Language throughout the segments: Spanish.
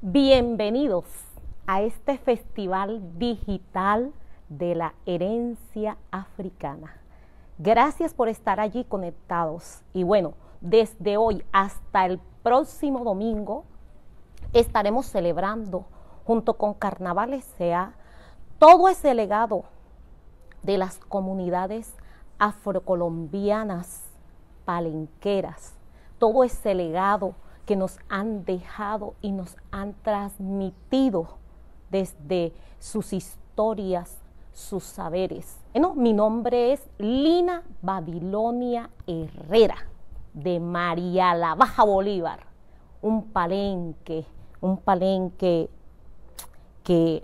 Bienvenidos a este festival digital de la herencia africana. Gracias por estar allí conectados. Y bueno, desde hoy hasta el próximo domingo estaremos celebrando junto con Carnavales SEA todo ese legado de las comunidades afrocolombianas, palenqueras, todo ese legado que nos han dejado y nos han transmitido desde sus historias, sus saberes. Bueno, eh, mi nombre es Lina Babilonia Herrera, de María la Baja Bolívar, un palenque, un palenque que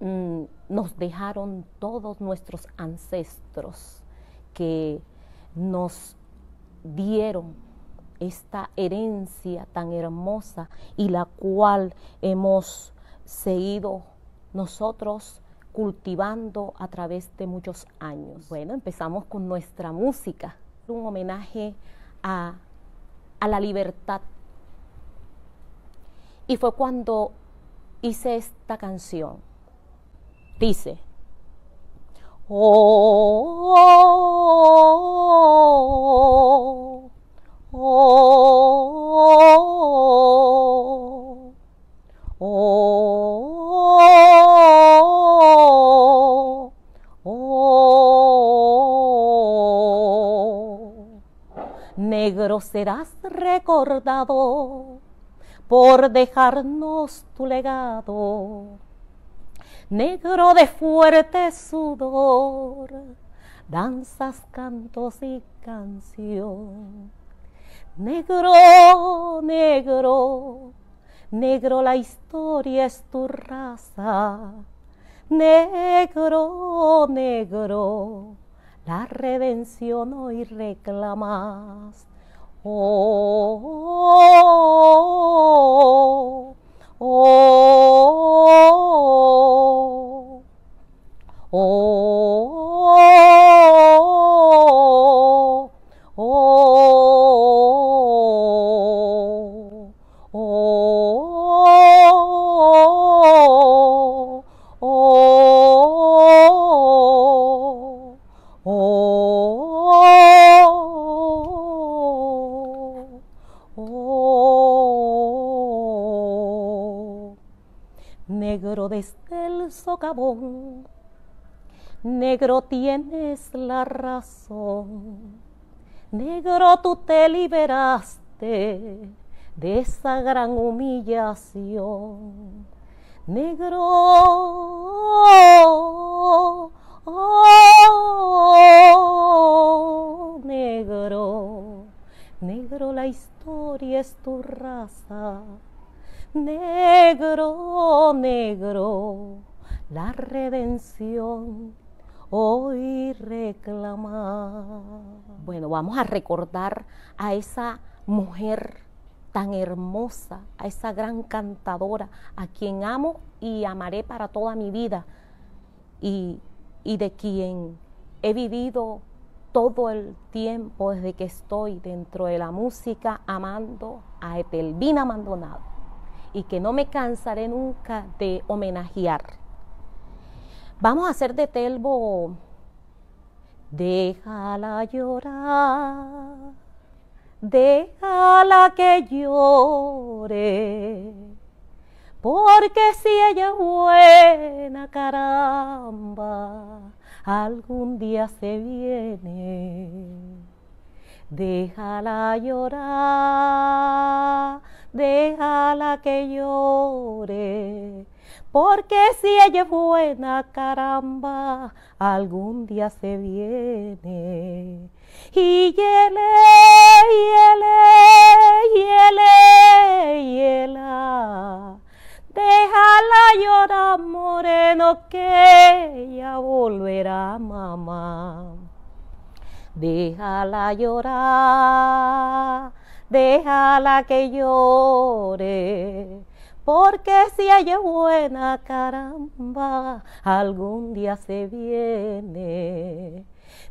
mm, nos dejaron todos nuestros ancestros, que nos dieron esta herencia tan hermosa y la cual hemos seguido nosotros cultivando a través de muchos años. Bueno, empezamos con nuestra música, un homenaje a, a la libertad. Y fue cuando hice esta canción. Dice, oh, oh, negro serás recordado por dejarnos tu legado, negro de fuerte sudor, danzas, cantos y canción Negro, negro, negro la historia es tu raza. Negro, negro, la redención hoy reclamas. Oh, oh, negro tienes la razón, negro tú te liberaste de esa gran humillación. Negro, negro, negro la historia es tu raza. Negro, negro, la redención hoy reclamar. Bueno, vamos a recordar a esa mujer tan hermosa, a esa gran cantadora, a quien amo y amaré para toda mi vida y, de quien he vivido todo el tiempo desde que estoy dentro de la música amando a Etelvina Maldonado y que no me cansaré nunca de homenajear. Vamos a hacer de Telbo. Déjala llorar, déjala que llore, porque si ella es buena, caramba, algún día se viene. Déjala llorar, déjala que llore porque si ella es buena, caramba, algún día se viene. Y yele, yele, yele, yela. Déjala llorar, moreno, que ella volverá, mamá. Déjala llorar, déjala que llore porque si ella es buena, caramba, algún día se viene.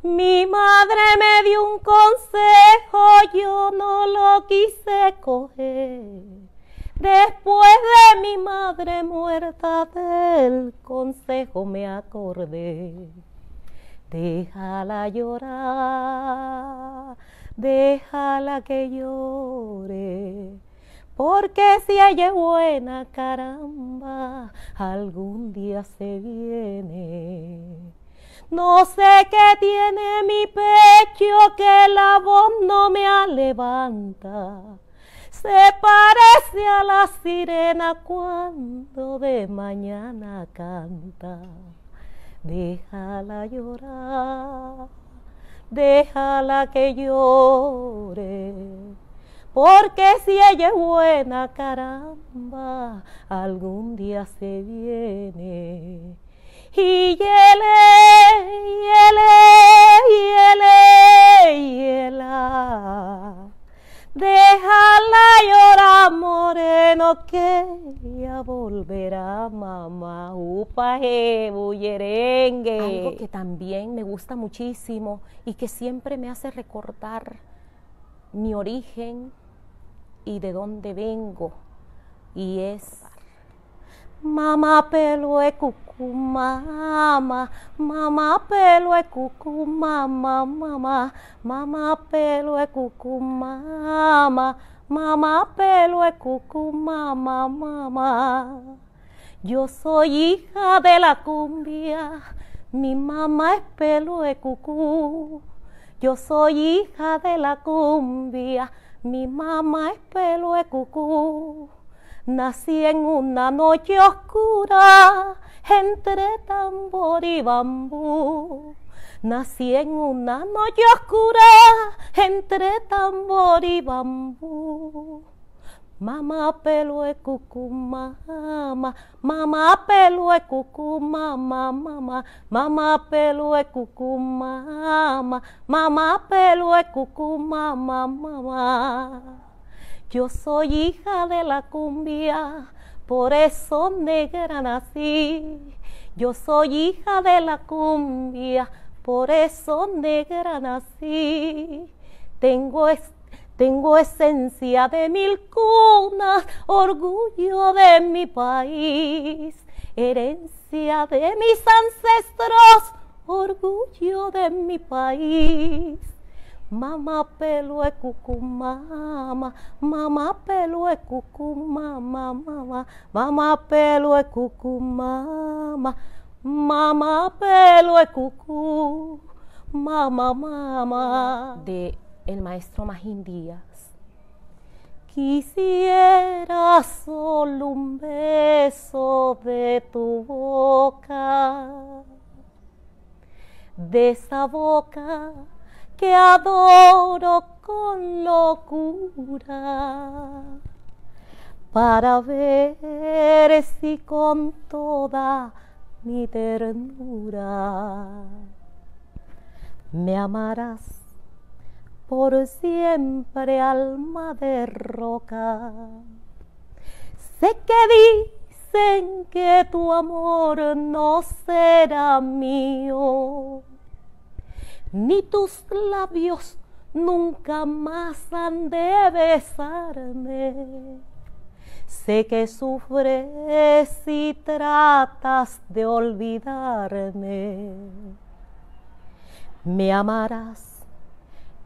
Mi madre me dio un consejo, yo no lo quise coger. Después de mi madre muerta, del consejo me acordé. Déjala llorar, déjala que llore porque si ella es buena, caramba, algún día se viene. No sé qué tiene mi pecho que la voz no me levanta. Se parece a la sirena cuando de mañana canta. Déjala llorar, déjala que llore porque si ella es buena, caramba, algún día se viene. Y yele, yele, yele, yela. Déjala llorar, moreno, que ya volverá, mamá. upa, bullerengue. Algo que también me gusta muchísimo y que siempre me hace recordar mi origen, y de dónde vengo. Y es Mamá pelo e cucu mamá, mamá pelo e cucu mamá, mamá, mamá pelo e cucu mamá, mamá pelo e cucu mamá, mamá. Yo soy hija de la cumbia, mi mamá es pelo e cucú Yo soy hija de la cumbia. Mi mamá es pelo de cucú. Nací en una noche oscura entre tambor y bambú. Nací en una noche oscura entre tambor y bambú. Mamá pelue cucu mamá, mamá pelue cucu mamá, mamá, mamá pelo cucu mamá, mamá pelo cucu mama. mamá. Yo soy hija de la cumbia, por eso negra nací. Yo soy hija de la cumbia, por eso negra nací. Tengo tengo esencia de mil cunas, orgullo de mi país, herencia de mis ancestros, orgullo de mi país. Mamá pelue cucumama, mamá pelue mama, mamá, mamá pelo cucumama, mamá pelue cucu, mamá, mama, De el maestro Magín Díaz. Quisiera solo un beso de tu boca, de esa boca que adoro con locura, para ver si con toda mi ternura me amarás por siempre alma de roca. Sé que dicen que tu amor no será mío, ni tus labios nunca más han de besarme. Sé que sufres y tratas de olvidarme. Me amarás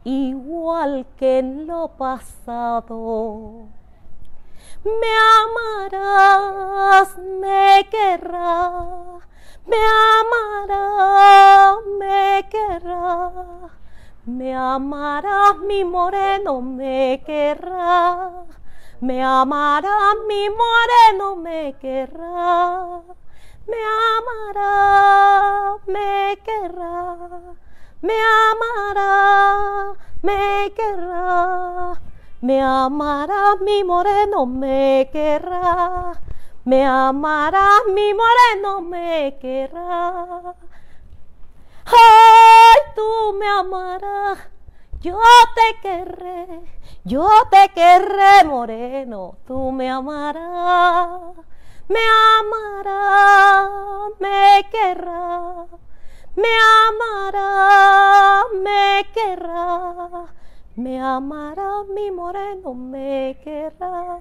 igual que en lo pasado. Me amarás, me querrá, me amarás, me querrá, me amarás, mi moreno, me querrá, me amarás, mi moreno, me querrá, me amarás, me querrá me amará, me querrá. Me amará mi moreno, me querrá. Me amará mi moreno, me querrá. Ay, tú me amarás, yo te querré, yo te querré, moreno, tú me amarás, me amará, me querrá me amará, me querrá, me amará mi moreno, me querrá.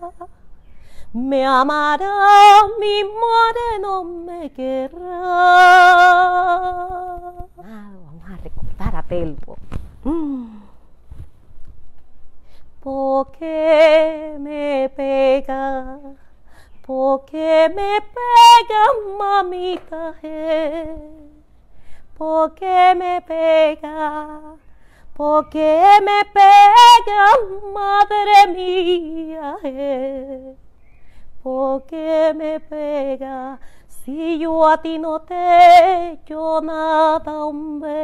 Me amará mi moreno, me querrá. Ah, vamos a recortar a Pelvo. Mm. a ti no te yo nada, hombre,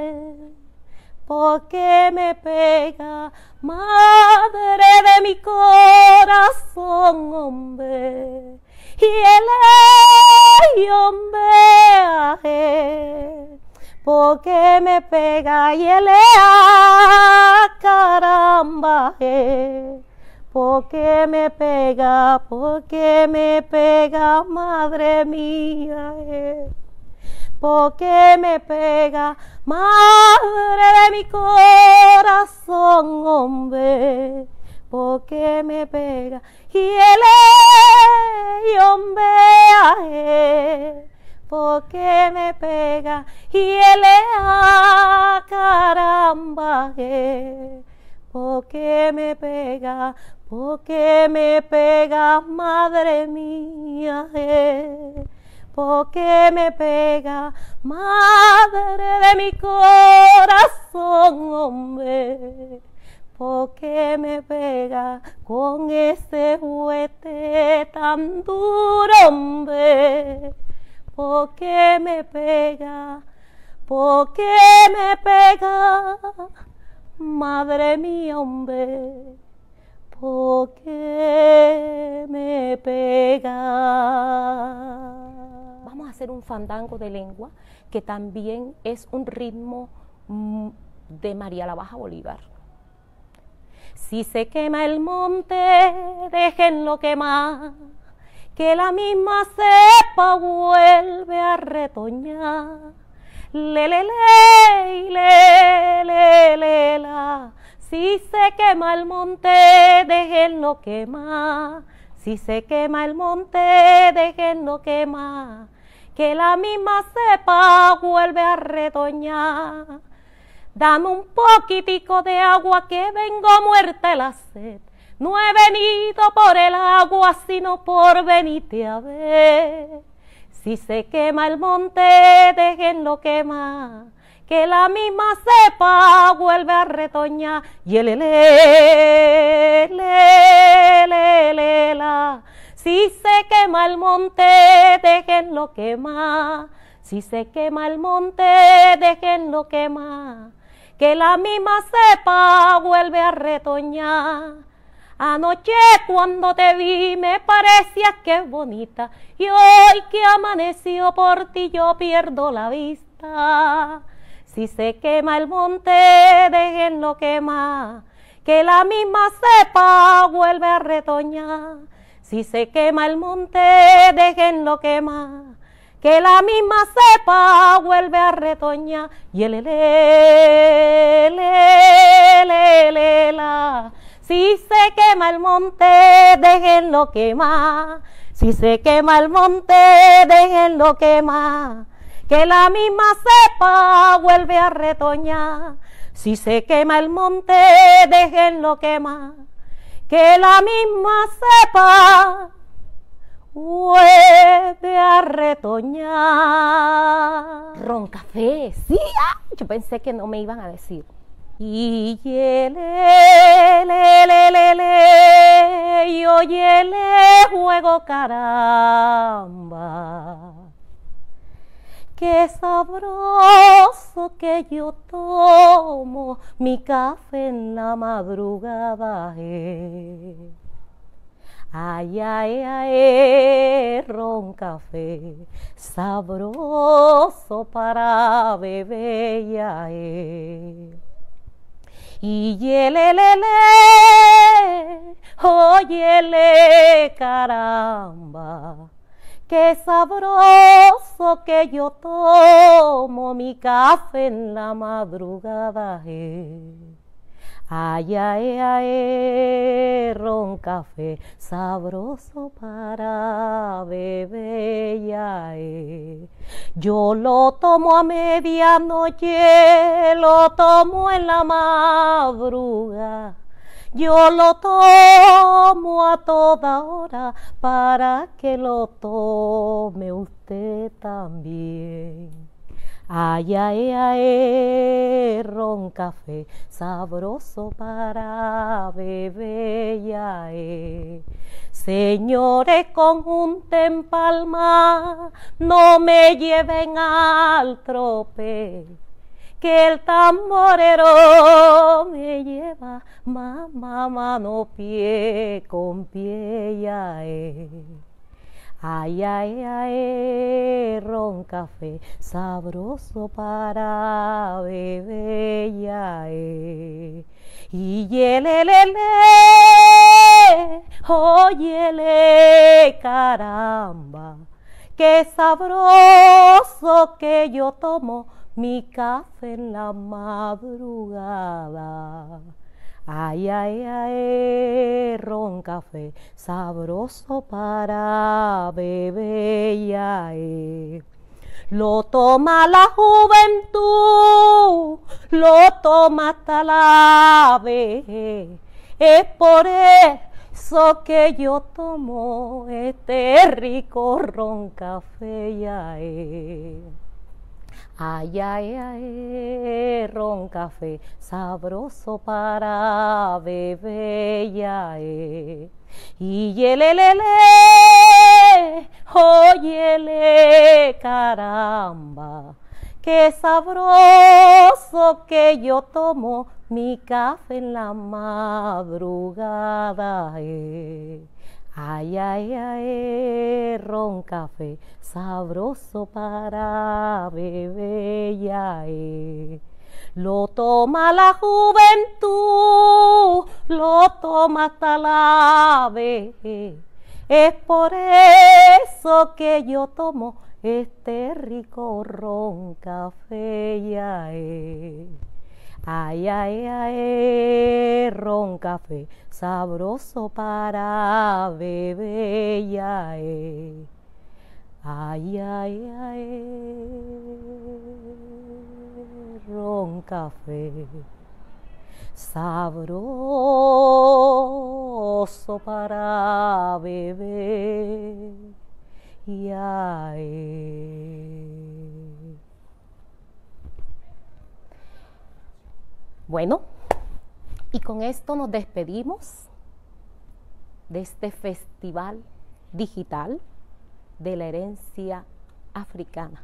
porque me pega, madre de mi corazón, hombre, y el ay, hombre, porque me pega y el ay, caramba porque me pega, porque me pega, madre mía. Eh. ¿Por porque me pega, madre de mi corazón, hombre, porque me pega, y hombre, hombre, eh. porque me pega, y a ah, caramba, eh. ¿Por qué me pega, ¿Por qué me pega, madre mía, eh. qué me pega, madre de mi corazón, hombre. ¿Por qué me pega con ese juguete tan duro, hombre. ¿Por qué me pega, ¿Por qué me pega madre mía, hombre, ¿por qué me pega? Vamos a hacer un fandango de lengua que también es un ritmo mm, de María la Baja Bolívar. Si se quema el monte, déjenlo quemar, que la misma cepa vuelve a retoñar le le le le Si se quema el monte, déjenlo quemar. Si se quema el monte, déjenlo quemar. Que la misma sepa, vuelve a retoñar. Dame un poquitico de agua que vengo muerta la sed. No he venido por el agua, sino por venirte a ver. Si se quema el monte, déjenlo quemar, que la misma sepa, vuelve a retoñar. Y el Si se quema el monte, déjenlo quemar. Si se quema el monte, déjenlo quemar, que la misma cepa vuelve a retoñar. Anoche cuando te vi me parecía que bonita y hoy que amaneció por ti yo pierdo la vista. Si se quema el monte, déjenlo quemar, que la misma cepa vuelve a retoñar. Si se quema el monte, déjenlo quemar, que la misma cepa vuelve a retoñar. Y el, si se quema el monte, déjenlo quemar. Si se quema el monte, déjenlo quemar. Que la misma cepa vuelve a retoñar. Si se quema el monte, déjenlo quemar. Que la misma cepa vuelve a retoñar. Roncafe, sí, ah, yo pensé que no me iban a decir. Y yele, le, le, juego caramba. Qué sabroso que yo tomo mi café en la madrugada. Eh. Ay, ay, ay, ron café, sabroso para beber. Eh. Y yelelele, oyele, oh, caramba. Qué sabroso que yo tomo mi café en la madrugada. Eh. Ay, ay, ay, café sabroso para beber, Yo lo tomo a medianoche, lo tomo en la madrugada. Yo lo tomo a toda hora para que lo tome usted también. Ay, ay, ay, ron café, sabroso para beber, ya Señores, conjunten palma, no me lleven al trope, que el tamborero me lleva, mamá, mano, pie con pie, ya Ay, ay, ay, ron café, sabroso para beber, ya, eh. Y le oyele, caramba, qué sabroso que yo tomo mi café en la madrugada. Ay, ay, ay, ron café, sabroso para beber, y ay. Lo toma la juventud, lo toma hasta la ave, Es por eso que yo tomo este rico ron café, y Ay, ay, ay, ron café, sabroso para beber, eh. Y yelelele, oyele, oh, caramba, qué sabroso que yo tomo mi café en la madrugada, eh. Ay, ay, ay, ron café, sabroso para beber, ya eh. Lo toma la juventud, lo toma hasta la vejez. Es por eso que yo tomo este rico ron café, ya eh. Ay, ay, ay, ron café, sabroso para beber, ya, eh. ay, ay, ay, ron café, sabroso para beber, ay. Bueno, y con esto nos despedimos de este festival digital de la herencia africana.